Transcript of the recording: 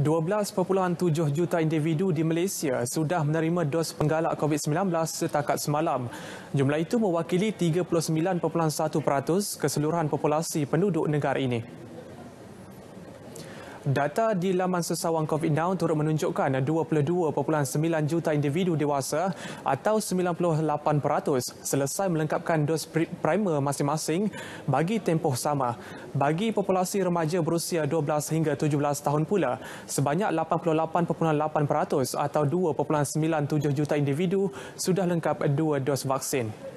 12.7 juta individu di Malaysia sudah menerima dos penggalak COVID-19 setakat semalam. Jumlah itu mewakili 39.1% keseluruhan populasi penduduk negara ini. Data di laman sesawang COVID-19 turut menunjukkan 22.9 juta individu dewasa atau 98% selesai melengkapkan dos primer masing-masing bagi tempoh sama. Bagi populasi remaja berusia 12 hingga 17 tahun pula, sebanyak 88.8% atau 2.97 juta individu sudah lengkap dua dos vaksin.